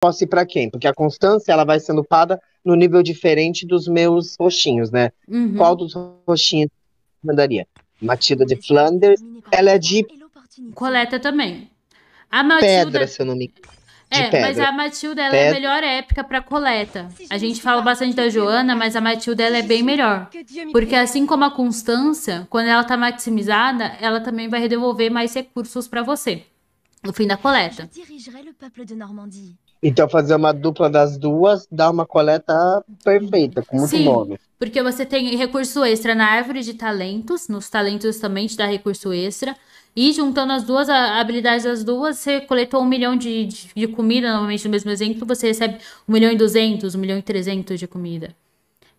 posso ir para quem? Porque a constância ela vai sendo paga no nível diferente dos meus roxinhos, né? Uhum. Qual dos roxinhos mandaria? Matilda de Flanders, ela é de coleta também. A Matilda... Pedra, se eu não me é, pedra. mas a Matilda ela é a melhor época para coleta. A gente fala bastante da Joana, mas a Matilda ela é bem melhor. Porque assim como a Constância, quando ela tá maximizada, ela também vai devolver mais recursos para você no fim da coleta. Então fazer uma dupla das duas dá uma coleta perfeita, com muito Sim, nome. Porque você tem recurso extra na árvore de talentos, nos talentos também te dá recurso extra. E juntando as duas habilidades das duas, você coletou um milhão de, de, de, comida, novamente no mesmo exemplo, você recebe um milhão e duzentos, um milhão e trezentos de comida.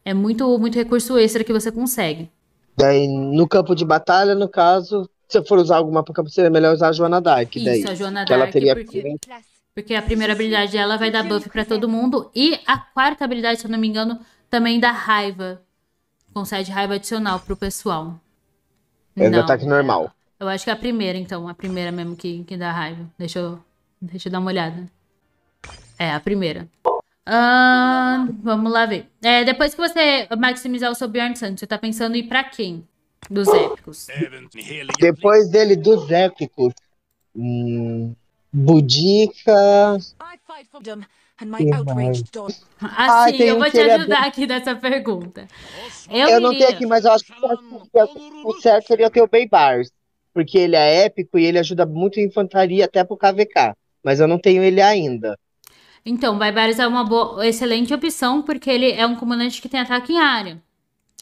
É muito, muito recurso extra que você consegue. Daí, no campo de batalha, no caso, se for usar alguma para campo, seria é melhor usar a Joana Dark. Isso, daí, a Joana Dark. Ela teria porque... Porque a primeira habilidade dela vai dar buff para é? todo mundo. E a quarta habilidade, se eu não me engano, também dá raiva. Concede raiva adicional pro pessoal. É do ataque normal. Eu acho que é a primeira, então. A primeira mesmo que, que dá raiva. Deixa eu, deixa eu dar uma olhada. É, a primeira. Ah, vamos lá ver. É, depois que você maximizar o seu Bjorn você tá pensando em ir pra quem? Dos épicos. Depois dele, dos épicos. Hum, Budica. Assim, ah, eu vou te é ajudar aqui nessa pergunta. Eu, eu não tenho aqui, mas eu acho que o certo seria ter o Baybars, porque ele é épico e ele ajuda muito a infantaria até pro KVK, mas eu não tenho ele ainda. Então, Baybars é uma boa, excelente opção, porque ele é um comandante que tem ataque em área.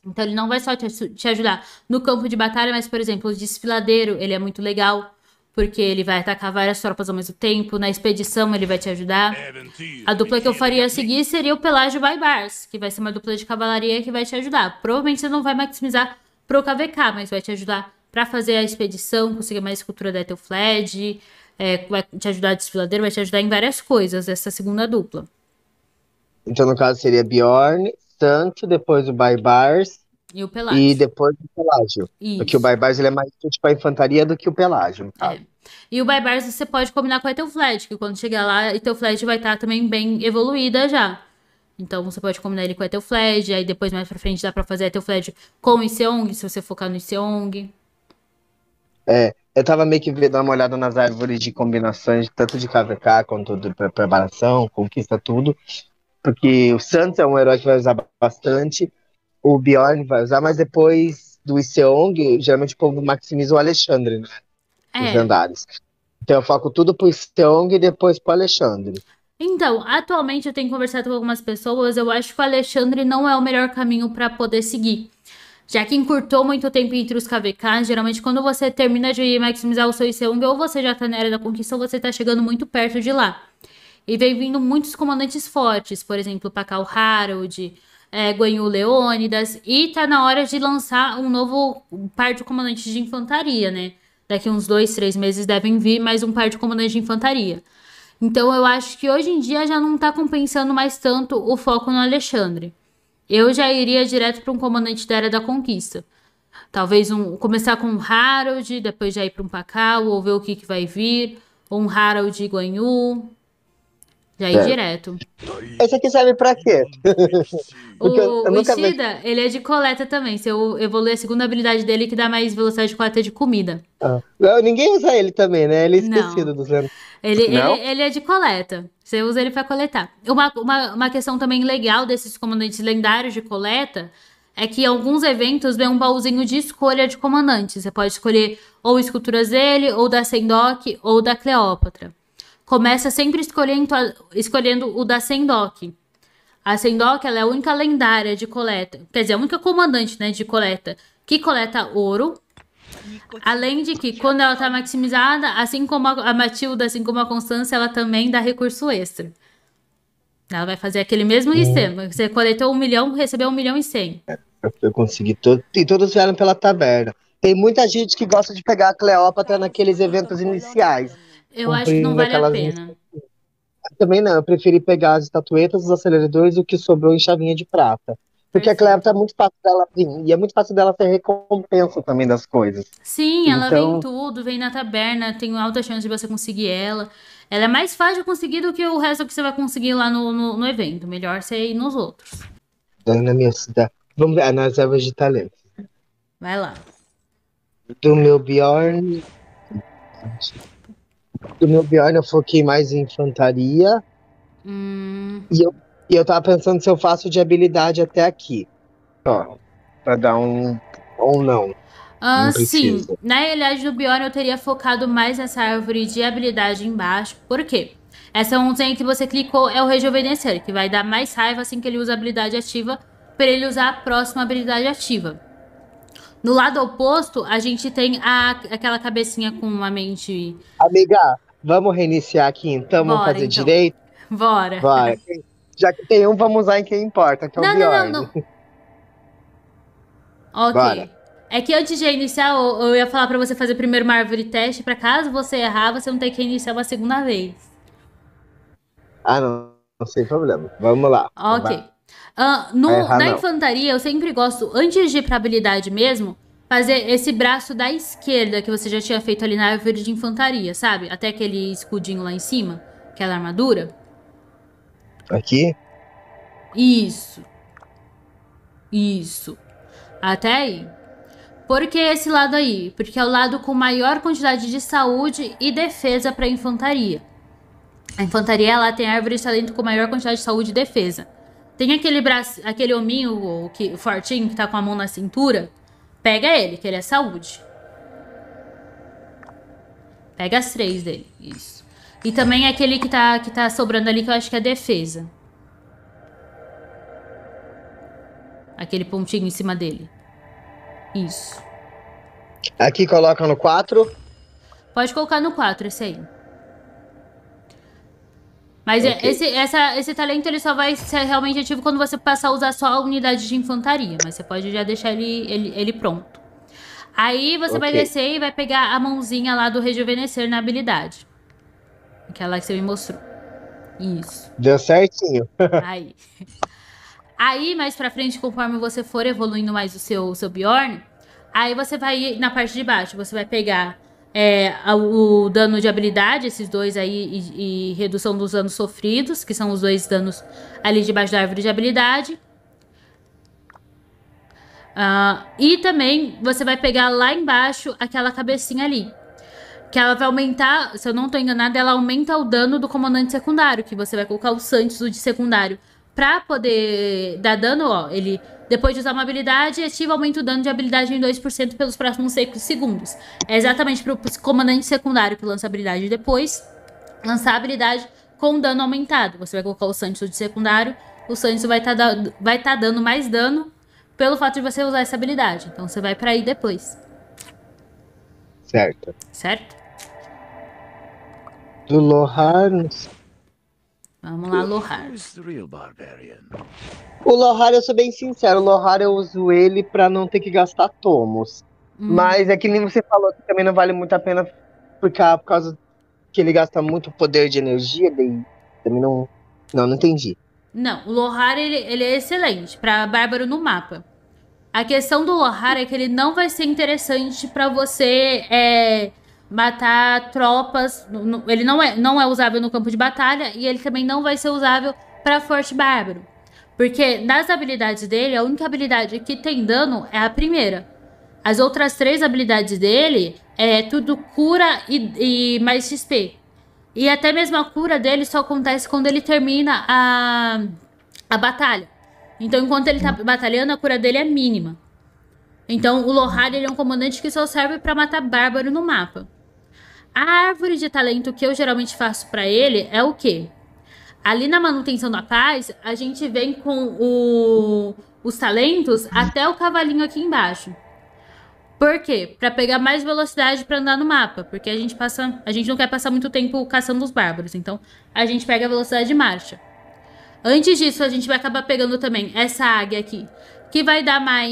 Então, ele não vai só te, te ajudar no campo de batalha, mas, por exemplo, o desfiladeiro, ele é muito legal porque ele vai atacar várias tropas ao mesmo tempo, na expedição ele vai te ajudar. A dupla que eu faria a seguir seria o by Bars, que vai ser uma dupla de cavalaria que vai te ajudar. Provavelmente você não vai maximizar pro KVK, mas vai te ajudar para fazer a expedição, conseguir mais cultura da Etelfled, é, vai te ajudar a desfiladeiro, vai te ajudar em várias coisas, essa segunda dupla. Então, no caso, seria Bjorn, Santo, depois o Bars, e o Pelágio. E depois o Pelágio. Isso. Porque o Baibars ele é mais tipo para infantaria do que o Pelágio. Tá? É. E o Baibars você pode combinar com a Eteufled, que quando chegar lá, a Eteufled vai estar tá também bem evoluída já. Então você pode combinar ele com a Eteufled, aí depois mais pra frente dá pra fazer a Eteufled com o Iseong, se você focar no Iseong. É, eu tava meio que dando uma olhada nas árvores de combinações, tanto de KVK quanto de preparação, conquista tudo. Porque o Santos é um herói que vai usar bastante o Bjorn vai usar, mas depois do Iseong, geralmente o povo maximiza o Alexandre, né? É. Os andares. Então eu foco tudo pro Iseong e depois pro Alexandre. Então, atualmente eu tenho conversado com algumas pessoas, eu acho que o Alexandre não é o melhor caminho para poder seguir. Já que encurtou muito tempo entre os KVKs, geralmente quando você termina de maximizar o seu Iseong, ou você já tá na área da conquista, ou você tá chegando muito perto de lá. E vem vindo muitos comandantes fortes, por exemplo, Pakal Harold, é, Guanyu Leônidas, e tá na hora de lançar um novo par de comandantes de infantaria, né? Daqui uns dois, três meses devem vir mais um par de comandantes de infantaria. Então eu acho que hoje em dia já não tá compensando mais tanto o foco no Alexandre. Eu já iria direto para um comandante da Era da Conquista. Talvez um começar com um Harald, depois já ir para um Pacal, ou ver o que, que vai vir, ou um Harald Guanyu, já ir é. direto. Esse aqui serve pra quê? o eu, o Ishida, vi... ele é de coleta também. Se eu evoluir a segunda habilidade dele, que dá mais velocidade de coleta de comida. Ah. Não, ninguém usa ele também, né? Ele é esquecido dos anos. Ele, ele, ele é de coleta. Você usa ele pra coletar. Uma, uma, uma questão também legal desses comandantes lendários de coleta é que alguns eventos vem um baúzinho de escolha de comandante. Você pode escolher ou esculturas dele, ou da Sendok, ou da Cleópatra começa sempre escolhendo, escolhendo o da Sendok. A Sendok ela é a única lendária de coleta, quer dizer, a única comandante né, de coleta que coleta ouro. Além de que, quando ela está maximizada, assim como a Matilda, assim como a Constância, ela também dá recurso extra. Ela vai fazer aquele mesmo sistema. Você coletou um milhão, recebeu um milhão e cem. É, eu consegui todos E todos vieram pela taverna. Tem muita gente que gosta de pegar a Cleópatra naqueles eventos iniciais. Eu acho que não vale a pena. Também não, eu preferi pegar as estatuetas, os aceleradores e o que sobrou em chavinha de prata. Porque Perfeito. a Claire tá muito fácil dela vir, e é muito fácil dela ter recompensa também das coisas. Sim, ela então... vem tudo, vem na taberna, tem alta chance de você conseguir ela. Ela é mais fácil de conseguir do que o resto que você vai conseguir lá no, no, no evento. Melhor você ir nos outros. Na minha cidade. Vamos ver, ah, nas ervas de talento. Vai lá. Do meu Bjorn do meu Bjorn eu foquei mais em infantaria. Hum. E, eu, e eu tava pensando se eu faço de habilidade até aqui. Ó, pra dar um ou não. Ah, sim, na realidade do Bjorn eu teria focado mais nessa árvore de habilidade embaixo. Por quê? Essa ontem que você clicou é o rejuvenescer, que vai dar mais raiva assim que ele usa a habilidade ativa, para ele usar a próxima habilidade ativa. No lado oposto, a gente tem a, aquela cabecinha com uma mente. Amiga, vamos reiniciar aqui então, vamos fazer então. direito? Bora. Vai. Já que tem um, vamos usar em quem importa, que é o não, Não, não, não. ok. Bora. É que antes de reiniciar, eu, eu ia falar para você fazer primeiro uma árvore teste, para caso você errar, você não tem que reiniciar uma segunda vez. Ah, não. Sem problema. Vamos lá. Ok. Vai. Uh, no, errar, na não. infantaria, eu sempre gosto, antes de ir pra habilidade mesmo, fazer esse braço da esquerda que você já tinha feito ali na árvore de infantaria, sabe? Até aquele escudinho lá em cima, aquela armadura. Aqui? Isso. Isso. Até aí. Por que esse lado aí? Porque é o lado com maior quantidade de saúde e defesa para infantaria. A infantaria ela tem a árvore de talento com maior quantidade de saúde e defesa. Tem aquele braço, aquele hominho o que, fortinho que tá com a mão na cintura. Pega ele, que ele é saúde. Pega as três dele. Isso. E também é aquele que tá, que tá sobrando ali, que eu acho que é defesa. Aquele pontinho em cima dele. Isso. Aqui coloca no 4. Pode colocar no 4 esse aí. Mas é, okay. esse, essa, esse talento ele só vai ser realmente ativo quando você passar a usar só a unidade de infantaria. Mas você pode já deixar ele, ele, ele pronto. Aí você okay. vai descer e vai pegar a mãozinha lá do rejuvenescer na habilidade. Aquela que você me mostrou. Isso. Deu certinho. Aí. Aí, mais pra frente, conforme você for evoluindo mais o seu, o seu Bjorn, aí você vai, na parte de baixo, você vai pegar é, o dano de habilidade, esses dois aí, e, e, redução dos danos sofridos, que são os dois danos ali debaixo da árvore de habilidade. Uh, e também você vai pegar lá embaixo aquela cabecinha ali. Que ela vai aumentar, se eu não estou enganada, ela aumenta o dano do comandante secundário, que você vai colocar o Santos, o de secundário, pra poder dar dano, ó. Ele depois de usar uma habilidade, ativa aumento o dano de habilidade em 2% pelos próximos 6 segundos. É exatamente para o comandante secundário que lança a habilidade depois. Lançar a habilidade com dano aumentado. Você vai colocar o Santos de secundário. O Santos vai estar tá da... tá dando mais dano pelo fato de você usar essa habilidade. Então você vai para aí depois. Certo. Certo? Do Lohar, Vamos lá, Lohar. O Lohar, eu sou bem sincero, o Lohar eu uso ele pra não ter que gastar tomos. Hum. Mas é que nem você falou que também não vale muito a pena ficar por causa que ele gasta muito poder de energia, daí também não. Não, não entendi. Não, o Lohar ele, ele é excelente para Bárbaro no mapa. A questão do Lohar é que ele não vai ser interessante para você é, matar tropas. Ele não é, não é usável no campo de batalha e ele também não vai ser usável para Forte Bárbaro. Porque nas habilidades dele, a única habilidade que tem dano é a primeira. As outras três habilidades dele é tudo cura e, e mais XP. E até mesmo a cura dele só acontece quando ele termina a, a batalha. Então, enquanto ele tá batalhando, a cura dele é mínima. Então, o Lohari ele é um comandante que só serve para matar bárbaro no mapa. A árvore de talento que eu geralmente faço para ele é o quê? Ali na manutenção da paz, a gente vem com o, os talentos até o cavalinho aqui embaixo. Por quê? Para pegar mais velocidade para andar no mapa, porque a gente passa, a gente não quer passar muito tempo caçando os bárbaros, então a gente pega a velocidade de marcha. Antes disso, a gente vai acabar pegando também essa águia aqui, que vai dar mais,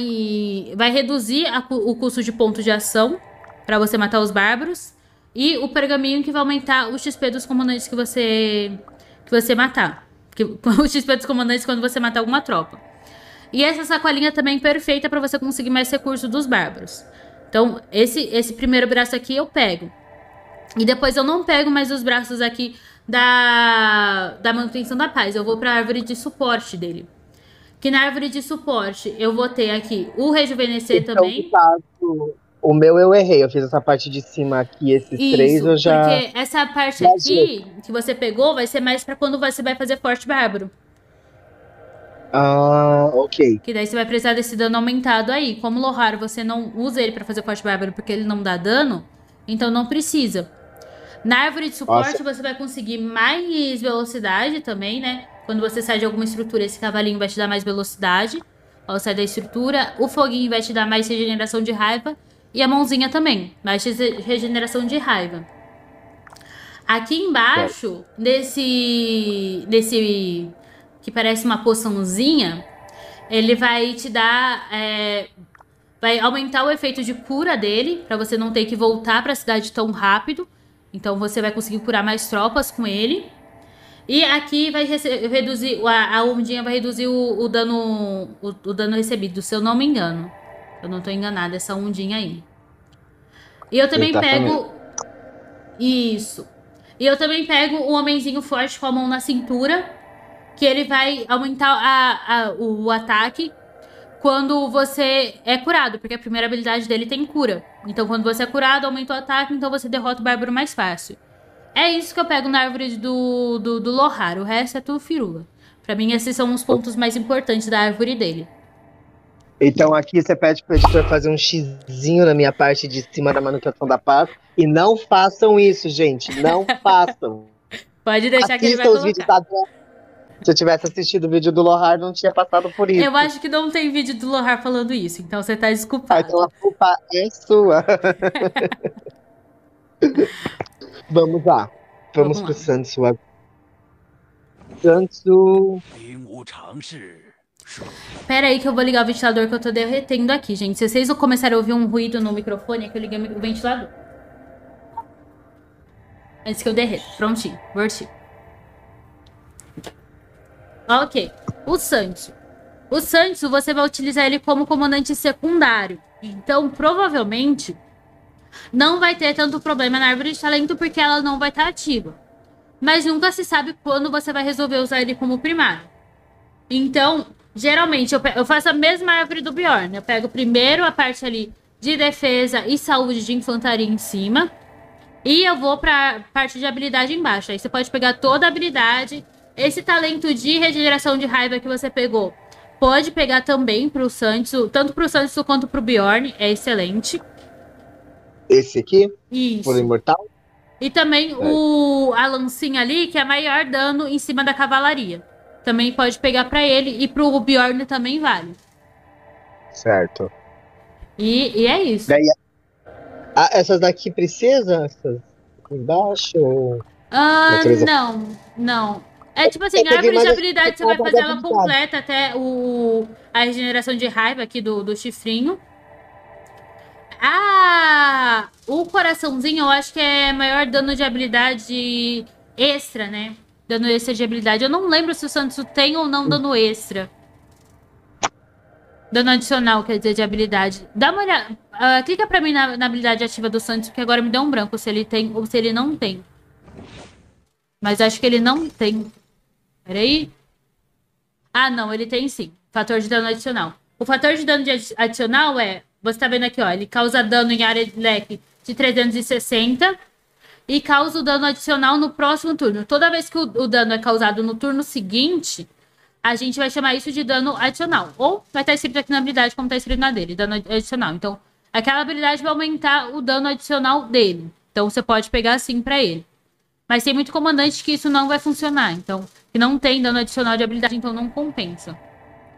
vai reduzir a, o custo de ponto de ação para você matar os bárbaros. E o pergaminho que vai aumentar o XP dos comandantes que você que você matar. Que, o XP dos comandantes quando você matar alguma tropa. E essa sacolinha também é perfeita para você conseguir mais recursos dos bárbaros. Então, esse, esse primeiro braço aqui eu pego. E depois eu não pego mais os braços aqui da, da manutenção da paz. Eu vou para a árvore de suporte dele. Que na árvore de suporte eu vou ter aqui o rejuvenescer então, também. O meu eu errei, eu fiz essa parte de cima aqui, esses Isso, três eu já. Porque essa parte aqui que você pegou vai ser mais para quando você vai fazer forte bárbaro. Ah, ok. Que daí você vai precisar desse dano aumentado aí. Como Lohar, você não usa ele para fazer forte bárbaro porque ele não dá dano, então não precisa. Na árvore de suporte Nossa. você vai conseguir mais velocidade também, né? Quando você sai de alguma estrutura, esse cavalinho vai te dar mais velocidade ao sair da estrutura. O foguinho vai te dar mais regeneração de raiva. E a mãozinha também, mais regeneração de raiva. Aqui embaixo, nesse. nesse. que parece uma poçãozinha, ele vai te dar. É, vai aumentar o efeito de cura dele, para você não ter que voltar para a cidade tão rápido. Então você vai conseguir curar mais tropas com ele. E aqui vai reduzir. A, a ondinha vai reduzir o, o dano, o, o, dano recebido, se eu não me engano. Eu não tô enganada, essa ondinha aí. E eu também tá pego. Isso. E eu também pego o homenzinho forte com a mão na cintura, que ele vai aumentar a, a, o ataque quando você é curado, porque a primeira habilidade dele tem cura. Então, quando você é curado, aumenta o ataque, então você derrota o bárbaro mais fácil. É isso que eu pego na árvore do, do, do Lohar, o resto é tudo firula. Pra mim, esses são os pontos mais importantes da árvore dele. Então aqui você pede para o editor fazer um xizinho na minha parte de cima da manutenção da paz. E não façam isso, gente. Não façam. Pode deixar que ele vai os vídeos da se eu tivesse assistido o vídeo do Lohar, não tinha passado por isso. Eu acho que não tem vídeo do Lohar falando isso, então você tá desculpado. Ah, então a culpa é sua. Vamos lá. Vamos, Vamos pro Sansu agora. Sansu. Pera aí que eu vou ligar o ventilador que eu tô derretendo aqui, gente. Se vocês começarem a ouvir um ruído no microfone, é que eu liguei o ventilador. Antes que eu derreto. Prontinho. Verti. Ok. O Santos. O Santos, você vai utilizar ele como comandante secundário. Então, provavelmente, não vai ter tanto problema na árvore de talento porque ela não vai estar ativa. Mas nunca se sabe quando você vai resolver usar ele como primário. Então, Geralmente, eu, eu faço a mesma árvore do Bjorn. Eu pego primeiro a parte ali de defesa e saúde de infantaria em cima. E eu vou pra parte de habilidade embaixo. Aí você pode pegar toda a habilidade. Esse talento de regeneração de raiva que você pegou, pode pegar também pro Santos, tanto pro Santos quanto pro Bjorn, é excelente. Esse aqui? Isso. Por imortal? E também é. o, a lancinha ali, que é maior dano em cima da cavalaria também pode pegar para ele e pro Bjorn também vale. Certo. E, e é isso. Daí, essas daqui precisa? Essas embaixo? Ou... Ah, não, não. É tipo assim, a árvore de habilidade você vai fazer ela completa até o, a regeneração de raiva aqui do, do chifrinho. Ah, o coraçãozinho eu acho que é maior dano de habilidade extra, né? Dano extra de habilidade. Eu não lembro se o Santos tem ou não dano extra. Dano adicional, quer dizer, de habilidade. Dá uma olhada. Uh, clica pra mim na, na, habilidade ativa do Santos, porque agora me deu um branco se ele tem ou se ele não tem. Mas acho que ele não tem. Peraí. Ah, não, ele tem sim. Fator de dano adicional. O fator de dano de adicional é. Você tá vendo aqui, ó. Ele causa dano em área de leque de 360 e causa o dano adicional no próximo turno. Toda vez que o, o, dano é causado no turno seguinte, a gente vai chamar isso de dano adicional. Ou vai estar escrito aqui na habilidade, como está escrito na dele, dano adicional. Então, aquela habilidade vai aumentar o dano adicional dele. Então, você pode pegar assim para ele. Mas tem muito comandante que isso não vai funcionar. Então, que não tem dano adicional de habilidade, então não compensa.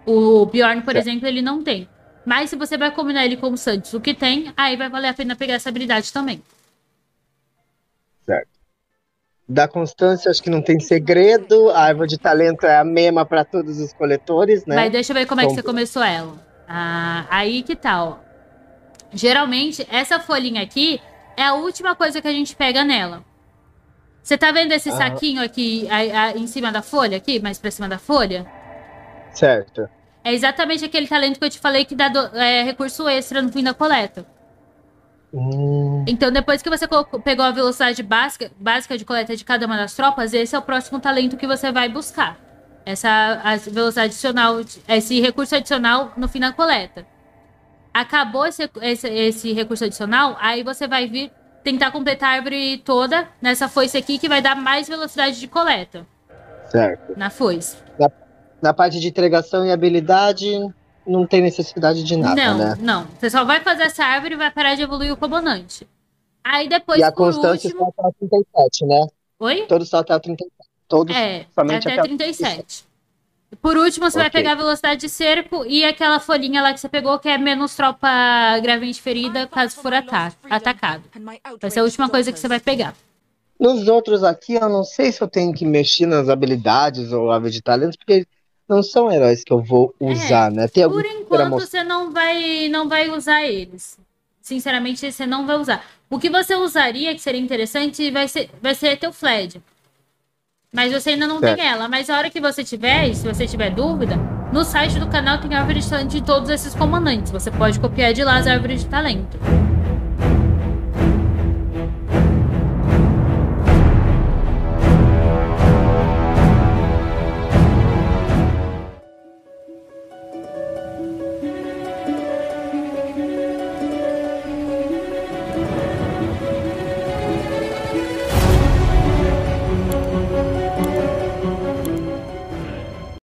O Bjorn, por é. exemplo, ele não tem. Mas se você vai combinar ele com o Santos, o que tem, aí vai valer a pena pegar essa habilidade também. Da Constância, acho que não tem segredo. A árvore de talento é a mesma para todos os coletores, né? Mas deixa eu ver como é que então, você começou ela. Ah, aí que tal? Tá, Geralmente, essa folhinha aqui é a última coisa que a gente pega nela. Você tá vendo esse ah. saquinho aqui a, a, em cima da folha, aqui, mais pra cima da folha? Certo. É exatamente aquele talento que eu te falei que dá do, é, recurso extra no fim da coleta. Hum. Então, depois que você pegou a velocidade básica, básica de coleta de cada uma das tropas, esse é o próximo talento que você vai buscar. Essa velocidade adicional, esse recurso adicional no fim da coleta. Acabou esse, esse, esse recurso adicional, aí você vai vir tentar completar a árvore toda nessa foice aqui, que vai dar mais velocidade de coleta. Certo. Na foice. Na, na parte de entregação e habilidade, não tem necessidade de nada, não, né? Não, Você só vai fazer essa árvore e vai parar de evoluir o comandante. Aí depois, e a constante último... só tá até 37, né? Oi? Todos só tá até 37. Todos é, somente até, até 37. 37. Por último, você okay. vai pegar a velocidade de cerco e aquela folhinha lá que você pegou, que é menos tropa gravemente ferida caso for atacado. Vai ser a última coisa que você vai pegar. Nos outros aqui, eu não sei se eu tenho que mexer nas habilidades ou ave de talentos, porque não são heróis que eu vou é, usar, é, né? Tem por enquanto você não vai, não vai usar eles. Sinceramente, você não vai usar. O que você usaria, que seria interessante, vai ser, vai ser teu Fled. Mas você ainda não certo. tem ela. Mas a hora que você tiver, se você tiver dúvida, no site do canal tem a árvore de talento de todos esses comandantes. Você pode copiar de lá as árvores de talento.